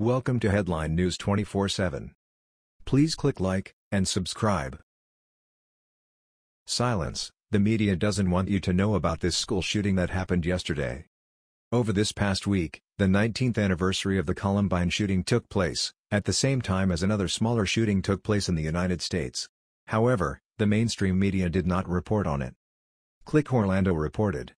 Welcome to Headline News 24/7. Please click like and subscribe. Silence. The media doesn't want you to know about this school shooting that happened yesterday. Over this past week, the 19th anniversary of the Columbine shooting took place, at the same time as another smaller shooting took place in the United States. However, the mainstream media did not report on it. Click Orlando reported.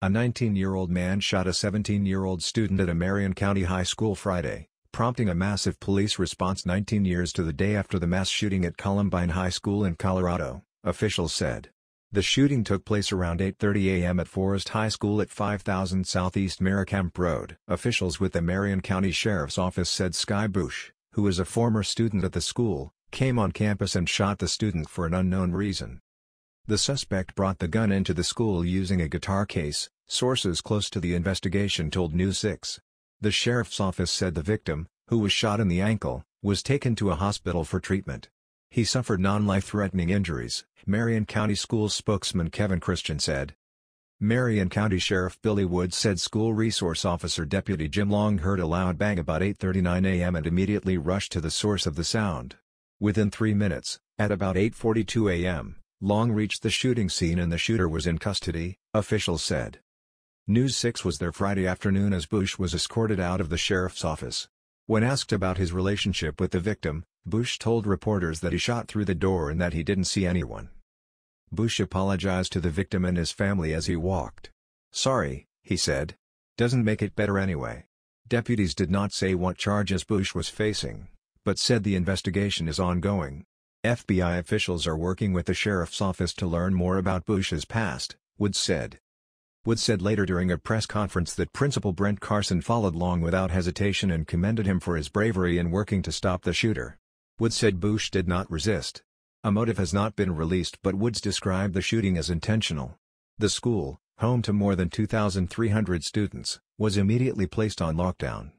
A 19-year-old man shot a 17-year-old student at a Marion County High School Friday prompting a massive police response 19 years to the day after the mass shooting at Columbine High School in Colorado, officials said. The shooting took place around 8.30 a.m. at Forest High School at 5000 Southeast Maricamp Road. Officials with the Marion County Sheriff's Office said Sky Bush, who is a former student at the school, came on campus and shot the student for an unknown reason. The suspect brought the gun into the school using a guitar case, sources close to the investigation told News 6. The sheriff's office said the victim, who was shot in the ankle, was taken to a hospital for treatment. He suffered non-life-threatening injuries, Marion County Schools spokesman Kevin Christian said. Marion County Sheriff Billy Woods said School Resource Officer Deputy Jim Long heard a loud bang about 8.39 a.m. and immediately rushed to the source of the sound. Within three minutes, at about 8.42 a.m., Long reached the shooting scene and the shooter was in custody, officials said. News 6 was there Friday afternoon as Bush was escorted out of the sheriff's office. When asked about his relationship with the victim, Bush told reporters that he shot through the door and that he didn't see anyone. Bush apologized to the victim and his family as he walked. Sorry, he said. Doesn't make it better anyway. Deputies did not say what charges Bush was facing, but said the investigation is ongoing. FBI officials are working with the sheriff's office to learn more about Bush's past, Woods said. Wood said later during a press conference that Principal Brent Carson followed Long without hesitation and commended him for his bravery in working to stop the shooter. Wood said Bush did not resist. A motive has not been released but Woods described the shooting as intentional. The school, home to more than 2,300 students, was immediately placed on lockdown.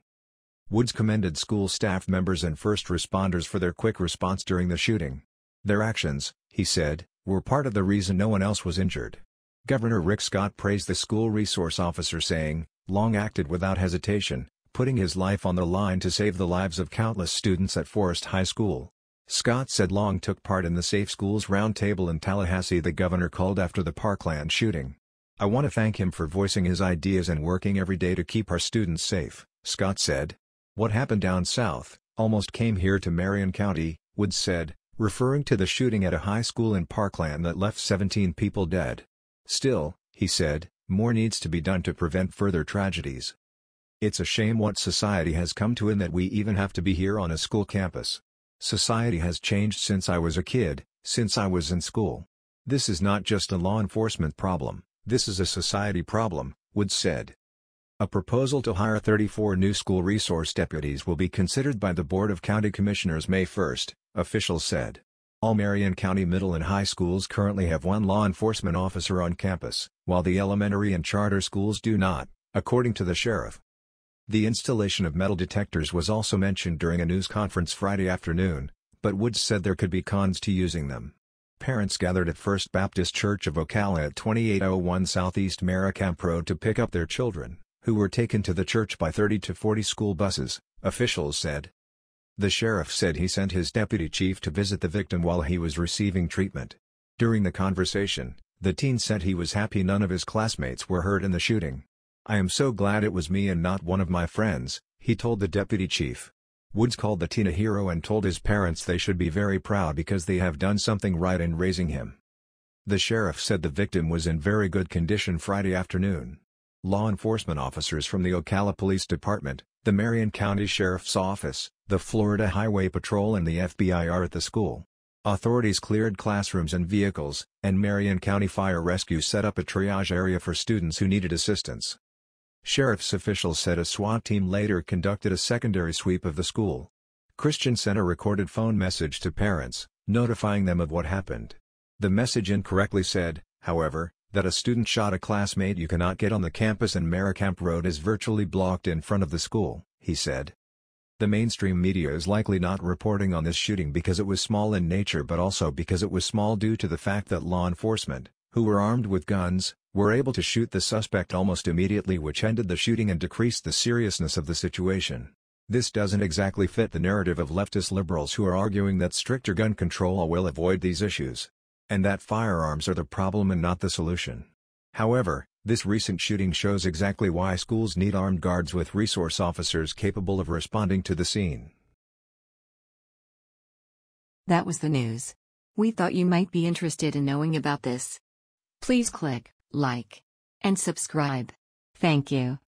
Woods commended school staff members and first responders for their quick response during the shooting. Their actions, he said, were part of the reason no one else was injured. Governor Rick Scott praised the school resource officer saying, Long acted without hesitation, putting his life on the line to save the lives of countless students at Forest High School. Scott said Long took part in the Safe Schools Roundtable in Tallahassee the governor called after the Parkland shooting. I want to thank him for voicing his ideas and working every day to keep our students safe, Scott said. What happened down south, almost came here to Marion County, Woods said, referring to the shooting at a high school in Parkland that left 17 people dead. Still, he said, more needs to be done to prevent further tragedies. It's a shame what society has come to and that we even have to be here on a school campus. Society has changed since I was a kid, since I was in school. This is not just a law enforcement problem, this is a society problem, Woods said. A proposal to hire 34 new school resource deputies will be considered by the Board of County Commissioners May 1, officials said. All Marion County middle and high schools currently have one law enforcement officer on campus, while the elementary and charter schools do not, according to the sheriff. The installation of metal detectors was also mentioned during a news conference Friday afternoon, but Woods said there could be cons to using them. Parents gathered at First Baptist Church of Ocala at 2801 Southeast Maricamp Road to pick up their children, who were taken to the church by 30 to 40 school buses, officials said. The sheriff said he sent his deputy chief to visit the victim while he was receiving treatment. During the conversation, the teen said he was happy none of his classmates were hurt in the shooting. I am so glad it was me and not one of my friends, he told the deputy chief. Woods called the teen a hero and told his parents they should be very proud because they have done something right in raising him. The sheriff said the victim was in very good condition Friday afternoon. Law enforcement officers from the Ocala Police Department, the Marion County Sheriff's Office, the Florida Highway Patrol and the FBI are at the school. Authorities cleared classrooms and vehicles, and Marion County Fire Rescue set up a triage area for students who needed assistance. Sheriff's officials said a SWAT team later conducted a secondary sweep of the school. Christian sent a recorded phone message to parents, notifying them of what happened. The message incorrectly said, however, that a student shot a classmate you cannot get on the campus and Maricamp Road is virtually blocked in front of the school, he said. The mainstream media is likely not reporting on this shooting because it was small in nature but also because it was small due to the fact that law enforcement, who were armed with guns, were able to shoot the suspect almost immediately which ended the shooting and decreased the seriousness of the situation. This doesn't exactly fit the narrative of leftist liberals who are arguing that stricter gun control will avoid these issues and that firearms are the problem and not the solution. However, this recent shooting shows exactly why schools need armed guards with resource officers capable of responding to the scene. That was the news. We thought you might be interested in knowing about this. Please click like and subscribe. Thank you.